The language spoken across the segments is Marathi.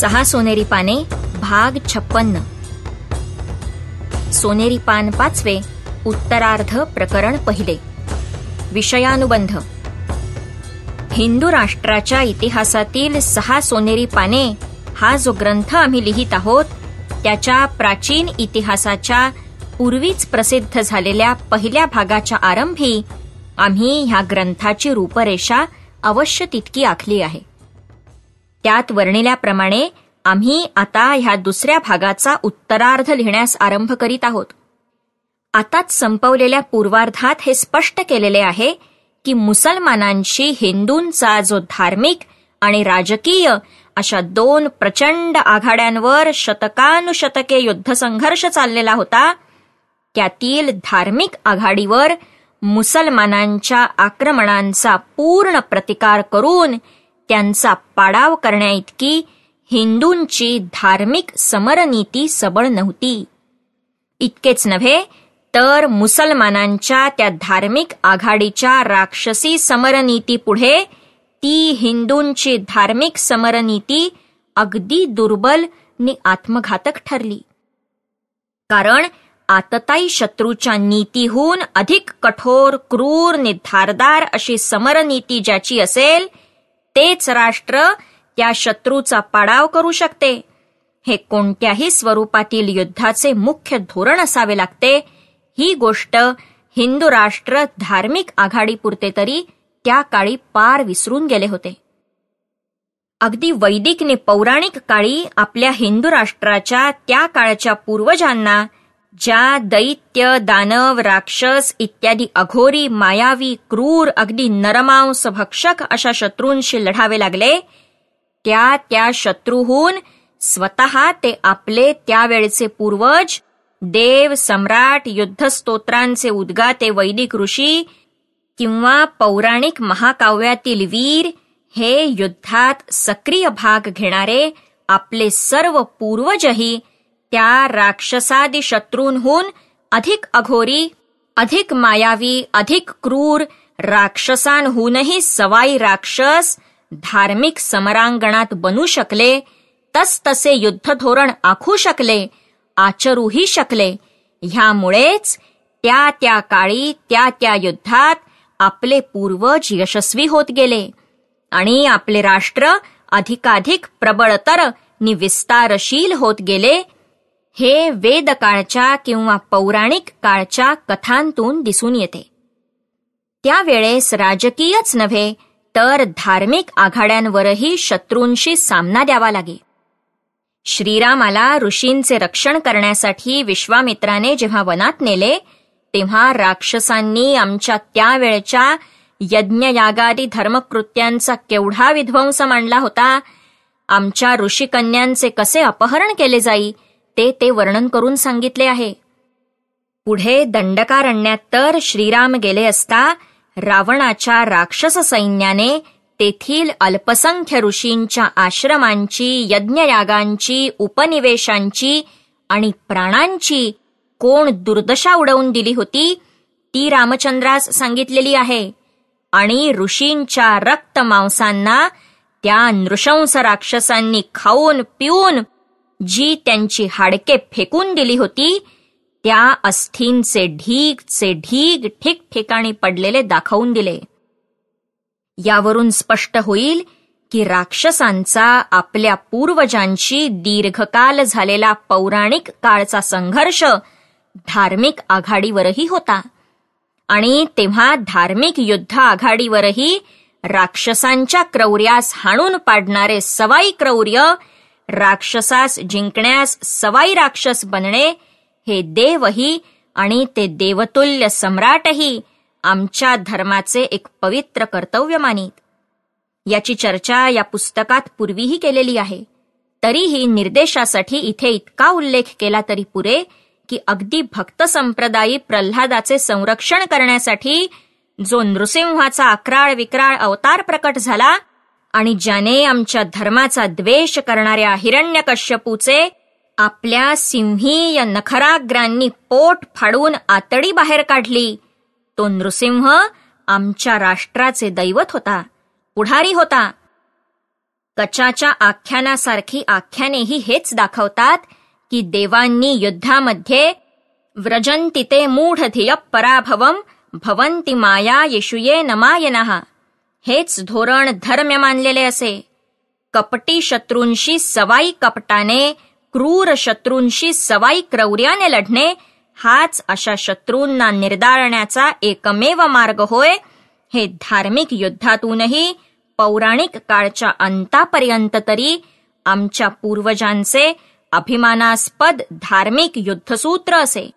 सहा सोनेरी पाने भाग छप्पन्न सोनेरी पान पाचवे उत्तरार्ध प्रकरण पहिले विषयानुबंध हिंदू राष्ट्राच्या इतिहासातील सहा सोनेरी पाने हा जो ग्रंथ आम्ही लिहित आहोत त्याच्या प्राचीन इतिहासाच्या पूर्वीच प्रसिद्ध झालेल्या पहिल्या भागाच्या आरंभी आम्ही ह्या ग्रंथाची रूपरेषा अवश्य तितकी आखली आहे त्यात वर्णिल्याप्रमाणे आम्ही आता ह्या दुसऱ्या भागाचा उत्तरार्ध लिहिण्यास आरंभ करीत आहोत आताच संपवलेल्या पूर्वार्धात हे स्पष्ट केलेले आहे की मुसलमानांशी हिंदूंचा जो धार्मिक आणि राजकीय अशा दोन प्रचंड आघाड्यांवर शतकानुशतके युद्ध संघर्ष चाललेला होता त्यातील धार्मिक आघाडीवर मुसलमानांच्या आक्रमणांचा पूर्ण प्रतिकार करून त्यांचा पाडाव करण्याइतकी हिंदूंची धार्मिक समरनीती सबळ नव्हती इतकेच नव्हे तर मुसलमानांच्या त्या धार्मिक आघाडीच्या राक्षसी पुढे ती हिंदूंची धार्मिक समरनीती अगदी दुर्बल नि आत्मघातक ठरली कारण आतताई शत्रूच्या नीतीहून अधिक कठोर क्रूर नि धारदार अशी समरनीती ज्याची असेल तेच राष्ट्र त्या शत्रूचा पाडाव करू शकते हे कोणत्याही स्वरूपातील युद्धाचे मुख्य धोरण असावे लागते ही गोष्ट हिंदू राष्ट्र धार्मिक पुरते तरी त्या काळी पार विसरून गेले होते अगदी वैदिक आणि पौराणिक काळी आपल्या हिंदू राष्ट्राच्या त्या काळच्या पूर्वजांना ज्या दैत्य दानव राक्षस इत्यादी अघोरी मायावी क्रूर अगदी नरमांस भक्षक अशा शत्रूंशी लढावे लागले त्या त्या शत्रूहून स्वतः ते आपले त्यावेळचे पूर्वज देव सम्राट युद्धस्तोत्रांचे उद्गाते वैदिक ऋषी किंवा पौराणिक महाकाव्यातील वीर हे युद्धात सक्रिय भाग घेणारे आपले सर्व पूर्वजही त्या राक्षसादी शत्रूंहून अधिक अघोरी अधिक मायावी अधिक क्रूर राक्षसांहूनही सवाई राक्षस धार्मिक समरांगणात बनू शकले तस तसे युद्ध धोरण आखू शकले आचरूही शकले ह्यामुळेच त्या त्या काळी त्या त्या युद्धात आपले पूर्वज यशस्वी होत गेले आणि आपले राष्ट्र अधिकाधिक प्रबळतर निविस्तारशील होत गेले हे वेदकाळच्या किंवा पौराणिक काळच्या कथांतून दिसून येते त्यावेळेस राजकीयच नव्हे तर धार्मिक आघाड्यांवरही शत्रूंशी सामना द्यावा लागे श्रीरामाला ऋषींचे रक्षण करण्यासाठी विश्वामित्राने जेव्हा वनात नेले तेव्हा राक्षसांनी आमच्या त्यावेळच्या यज्ञयागादी धर्मकृत्यांचा केवढा विध्वंस मांडला होता आमच्या ऋषिकन्यांचे कसे अपहरण केले जाई ते ते वर्णन करून सांगितले आहे पुढे दंडकारण्यात तर श्रीराम गेले असता रावणाच्या राक्षस सैन्याने तेथील अल्पसंख्य ऋषींच्या आश्रमांची यज्ञयागांची उपनिवेशांची आणि प्राणांची कोण दुर्दशा उडवून दिली होती ती रामचंद्रास सांगितलेली आहे आणि ऋषींच्या रक्त मांसांना त्या नृशंस राक्षसांनी खाऊन पिऊन जी त्यांची हाडके फेकून दिली होती त्या अस्थींचे ढीगचे ढीग ठिकठिकाणी पडलेले दाखवून दिले यावरून स्पष्ट होईल की राक्षसांचा आपल्या पूर्वजांशी दीर्घकाल झालेला पौराणिक काळचा संघर्ष धार्मिक आघाडीवरही होता आणि तेव्हा धार्मिक युद्ध आघाडीवरही राक्षसांच्या क्रौर्यास हाणून पाडणारे सवाई क्रौर्य राक्षसास जिंकण्यास सवाई राक्षस बनणे हे देवही आणि ते देवतुल्य सम्राटही आमच्या धर्माचे एक पवित्र कर्तव्य मानित याची चर्चा या पुस्तकात पूर्वीही केलेली आहे तरीही निर्देशासाठी इथे इतका उल्लेख केला तरी पुरे की अगदी भक्त संप्रदायी प्रल्हादाचे संरक्षण करण्यासाठी जो नृसिंहाचा अकराळ विक्राळ अवतार प्रकट झाला आणि ज्याने आमच्या धर्माचा द्वेष करणाऱ्या कश्यपूचे आपल्या सिंही या नखराग्रांनी पोट फाडून आतडी बाहेर काढली तो नृसिंह आमच्या राष्ट्राचे दैवत होता पुढारी होता कचाच्या आख्यानासारखी आख्यानेही हेच दाखवतात की देवांनी युद्धामध्ये व्रजंती ते मूढ धिय पराभवम भवंती माया येशुये नमायनहा हेच धोरण धर्म्य मानलेले असे कपटी शत्रूंशी सवाई कपटाने क्रूर शत्रूंशी सवाई क्रौर्याने लढणे हाच अशा शत्रूंना निर्धारण्याचा एकमेव मार्ग होय हे धार्मिक युद्धातूनही पौराणिक काळच्या अंतापर्यंत तरी आमच्या पूर्वजांचे अभिमानास्पद धार्मिक युद्धसूत्र असे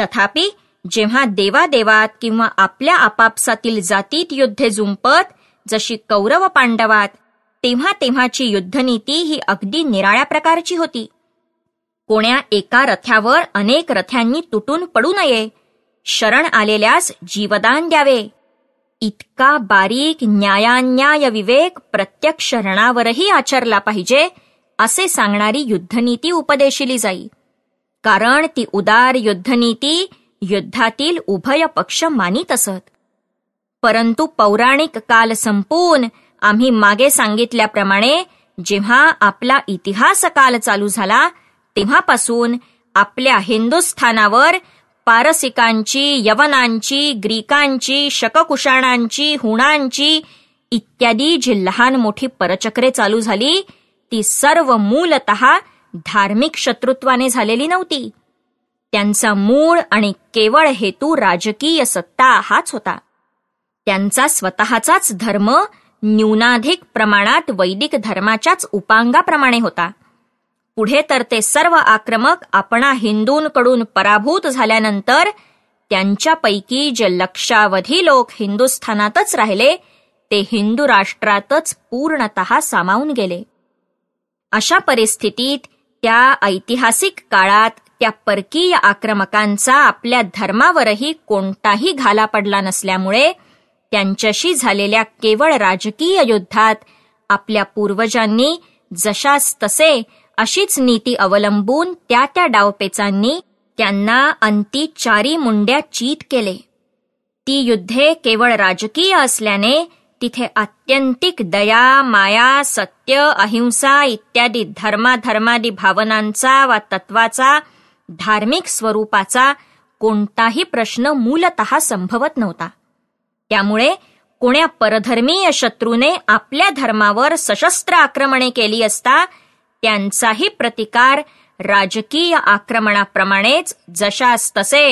तथापि जेव्हा देवादेवात किंवा आपल्या आपापसातील जातीत युद्धे जुंपत जशी कौरव पांडवात तेव्हा तेव्हाची युद्धनीती ही अगदी निराळ्या प्रकारची होती कोण्या एका रथ्यावर अनेक रथ्यांनी तुटून पडू नये शरण आलेल्यास जीवदान द्यावे इतका बारीक न्यायान्याय विवेक प्रत्यक्ष रणावरही आचरला पाहिजे असे सांगणारी युद्धनीती उपदेशिली जाई कारण ती उदार युद्धनीती युद्धातील उभय पक्ष मानित असत परंतु पौराणिक काल संपून आम्ही मागे सांगितल्याप्रमाणे जेव्हा आपला इतिहास काल चालू झाला तेव्हापासून आपल्या हिंदुस्थानावर पारसिकांची यवनांची ग्रीकांची शककुशाणांची हुणांची इत्यादी जी लहान मोठी परचक्रे चालू झाली ती सर्व मूलत धार्मिक शत्रुत्वाने झालेली नव्हती त्यांचा मूळ आणि केवळ हेतू राजकीय सत्ता हाच होता त्यांचा स्वतःचाच धर्म न्यूनाधिक प्रमाणात वैदिक धर्माच्याच उपांगाप्रमाणे होता पुढे तर ते सर्व आक्रमक आपणा हिंदूंकडून पराभूत झाल्यानंतर त्यांच्यापैकी जे लक्षावधी लोक हिंदुस्थानातच राहिले ते हिंदू राष्ट्रातच पूर्णत सामावून गेले अशा परिस्थितीत त्या ऐतिहासिक काळात त्या परकीय आक्रमकांचा आपल्या धर्मावरही कोणताही घाला पडला नसल्यामुळे त्यांच्याशी झालेल्या केवळ राजकीय युद्धात आपल्या पूर्वजांनी जशास तसे अशीच नीती अवलंबून त्या त्या डावपेचांनी त्यांना अंती चारी मुंड्या चीत केले ती युद्धे केवळ राजकीय असल्याने तिथे आत्यंतिक दया माया सत्य अहिंसा इत्यादी धर्माधर्मादी भावनांचा वा तत्वाचा धार्मिक स्वरूपाचा कोणताही प्रश्न मूलत संभवत नव्हता त्यामुळे कोण्या परधर्मीय शत्रूने आपल्या धर्मावर सशस्त्र आक्रमणे केली असता त्यांचाही प्रतिकार राजकीय आक्रमणाप्रमाणेच जशास तसे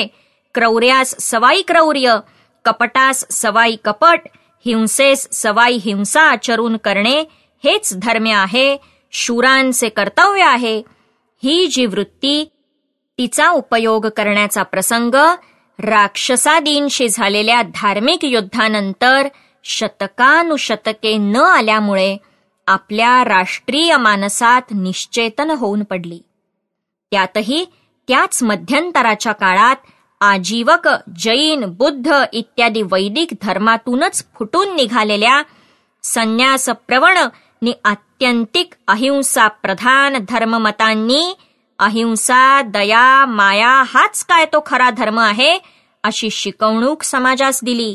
क्रौर्यास सवाई क्रौर्य कपटास सवाई कपट हिंसेस सवाई हिंसा आचरून करणे हेच धर्म आहे शूरांचे कर्तव्य आहे ही जी वृत्ती तिचा उपयोग करण्याचा प्रसंग राक्षसादींशी झालेल्या धार्मिक युद्धानंतर शतकानुशतके न आल्यामुळे आपल्या राष्ट्रीय मानसात निश्चेतन होऊन पडली त्यातही त्याच मध्यंतराच्या काळात आजीवक जैन बुद्ध इत्यादी वैदिक धर्मातूनच फुटून निघालेल्या संन्यासप्रवण नि आत्यंतिक अहिंसा प्रधान धर्ममतांनी अहिंसा दया माया हाच काय तो खरा धर्म आहे अशी शिकवणूक समाजास दिली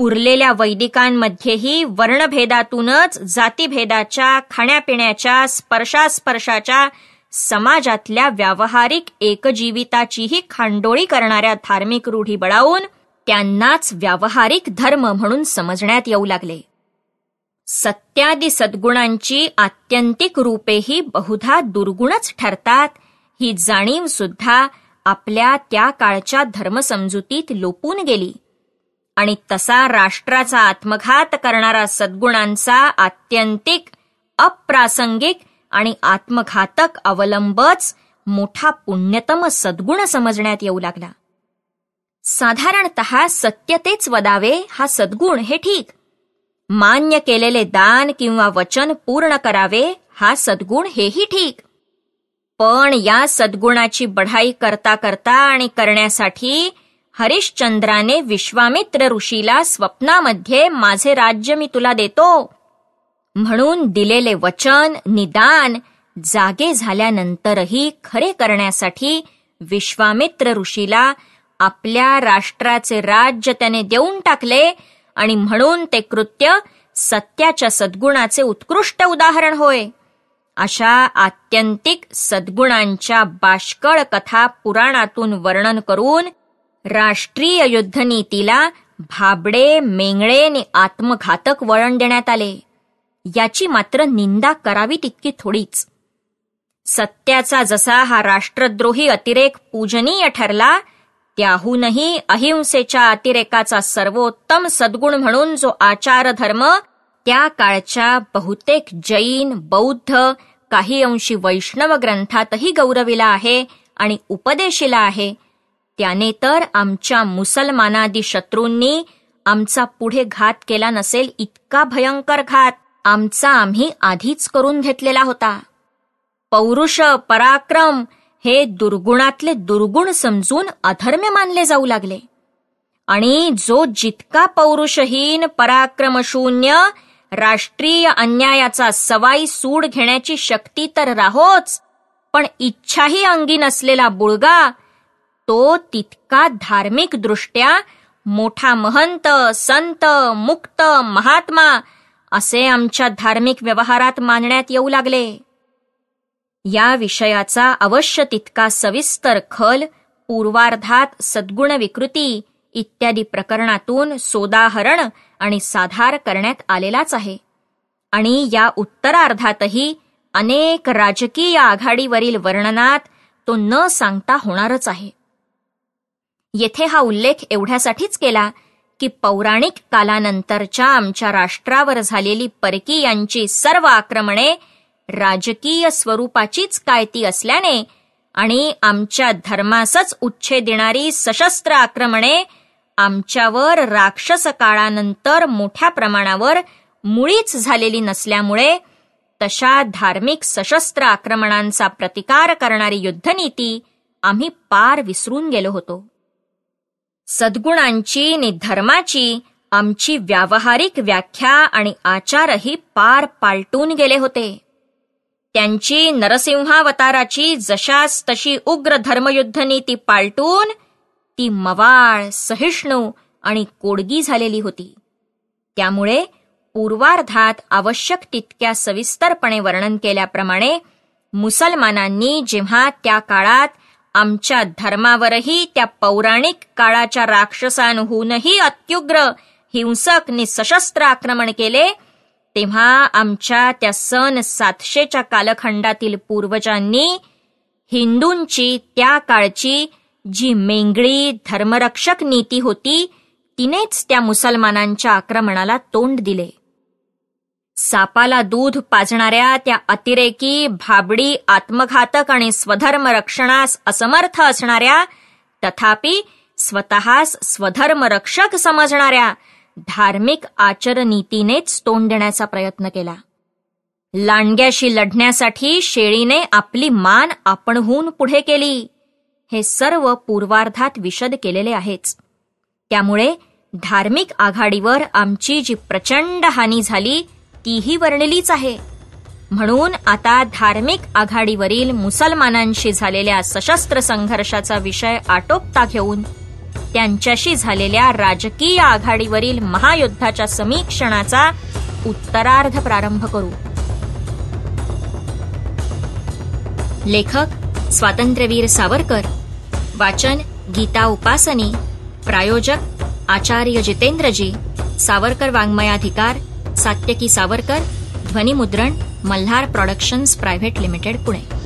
उरलेल्या वैदिकांमध्येही वर्णभेदातूनच जातीभेदाच्या खाण्यापिण्याच्या स्पर्शास्पर्शाच्या समाजातल्या व्यावहारिक एकजीविताचीही खांडोळी करणाऱ्या धार्मिक रूढी बळावून त्यांनाच व्यावहारिक धर्म म्हणून समजण्यात येऊ लागले सत्यादी सद्गुणांची आत्यंतिक रूपेही बहुधा दुर्गुणच ठरतात ही जाणीव सुद्धा आपल्या त्या काळच्या धर्मसमजुतीत लोपून गेली आणि तसा राष्ट्राचा आत्मघात करणारा सद्गुणांचा आत्यंतिक अप्रासंगिक आणि आत्मघातक अवलंबच मोठा पुण्यतम सद्गुण समजण्यात येऊ लागला साधारणत सत्यतेच वदावे हा सद्गुण हे ठीक मान्य केलेले दान किंवा वचन पूर्ण करावे हा सद्गुण हेही ठीक पण या सद्गुणाची बढाई करता करता आणि करण्यासाठी हरिश्चंद्राने विश्वामित्र ऋषीला स्वप्नामध्ये माझे राज्य मी तुला देतो म्हणून दिलेले वचन निदान जागे झाल्यानंतरही खरे करण्यासाठी विश्वामित्र ऋषीला आपल्या राष्ट्राचे राज्य त्याने देऊन टाकले आणि म्हणून ते कृत्य सत्याच्या सद्गुणाचे उत्कृष्ट उदाहरण होय अशा आत्यंतिक सद्गुणांच्या बाष्कळ कथा पुराणातून वर्णन करून राष्ट्रीय युद्धनीतीला भाबडे मेंगळे आणि आत्मघातक वळण देण्यात आले याची मात्र निंदा करावी तितकी थोडीच सत्याचा जसा हा राष्ट्रद्रोही अतिरेक पूजनीय ठरला त्याहूनही अहिंसेच्या अतिरेकाचा सर्वोत्तम सद्गुण म्हणून जो आचार धर्म त्या काळच्या बहुतेक जैन बौद्ध काही अंशी वैष्णव ग्रंथातही गौरविला आहे आणि उपदेशिला आहे त्याने तर आमच्या मुसलमानादी शत्रूंनी आमचा पुढे घात केला नसेल इतका भयंकर घात आमचा आम्ही आधीच करून घेतलेला होता पौरुष पराक्रम हे दुर्गुणातले दुर्गुण समजून अधर्म्य मानले जाऊ लागले आणि जो जितका पौरुषहीन पराक्रमशून्य राष्ट्रीय अन्यायाचा सवाई सूड घेण्याची शक्ती तर राहोच पण इच्छाही अंगी नसलेला बुळगा तो तितका धार्मिक दृष्ट्या मोठा महंत संत मुक्त महात्मा असे आमच्या धार्मिक व्यवहारात मानण्यात येऊ लागले या विषयाचा अवश्य तितका सविस्तर खल पूर्वार्धात सद्गुण विकृती इत्यादी प्रकरणातून सोदाहरण आणि साधार करण्यात आलेलाच आहे आणि या उत्तरार्धातही अनेक राजकीय आघाडीवरील वर्णनात तो न सांगता होणारच आहे येथे हा उल्लेख एवढ्यासाठीच केला की पौराणिक कालानंतरच्या आमच्या राष्ट्रावर झालेली परकी यांची सर्व आक्रमणे राजकीय स्वरूपाचीच कायती असल्याने आणि आमच्या धर्मासच उच्छे देणारी सशस्त्र आक्रमणे आमच्यावर राक्षस काळानंतर मोठ्या प्रमाणावर मुळीच झालेली नसल्यामुळे तशा धार्मिक सशस्त्र आक्रमणांचा प्रतिकार करणारी युद्धनीती आम्ही पार विसरून गेलो होतो सद्गुणांची आणि धर्माची आमची व्यावहारिक व्याख्या आणि आचारही पार पालटून गेले होते त्यांची नरसिंहावताराची जशास तशी उग्र धर्मयुद्धनी ती पालटून ती मवाळ सहिष्णू आणि कोडगी झालेली होती त्यामुळे पूर्वार्धात आवश्यक तितक्या सविस्तरपणे वर्णन केल्याप्रमाणे मुसलमानांनी जेव्हा त्या काळात आमच्या धर्मावरही त्या पौराणिक काळाच्या राक्षसांहूनही अत्युग्र हिंसक नि सशस्त्र आक्रमण केले तेव्हा आमच्या त्या सन सातशेच्या कालखंडातील पूर्वजांनी हिंदूंची त्या काळची जी मेंगळी धर्मरक्षक नीती होती तिनेच त्या मुसलमानांच्या आक्रमणाला तोंड दिले सापाला दूध पाजणाऱ्या त्या अतिरेकी भाबडी आत्मघातक आणि स्वधर्म रक्षणास असमर्थ असणाऱ्या तथापि स्वतःस स्वधर्म रक्षक समजणाऱ्या धार्मिक आचरनीतीनेच तोंड देण्याचा प्रयत्न केला लांडग्याशी लढण्यासाठी शेळीने आपली मान आपणहून पुढे केली हे सर्व पूर्वार्धात विशद केलेले आहेच त्यामुळे धार्मिक आघाडीवर आमची जी प्रचंड हानी झाली तीही वर्णलीच आहे म्हणून आता धार्मिक आघाडीवरील मुसलमानांशी झालेल्या सशस्त्र संघर्षाचा विषय आटोपता घेऊन त्यांच्याशी झालेल्या राजकीय आघाडीवरील महायुद्धाच्या समीक्षणाचा उत्तरार्ध प्रारंभ करू लेखक स्वातंत्र्यवीर सावरकर वाचन गीता उपासनी प्रायोजक आचार्य जितेंद्रजी सावरकर वाङ्मयाधिकार सात्यकी सावरकर ध्वनिमुद्रण Malhar productions private limited Pune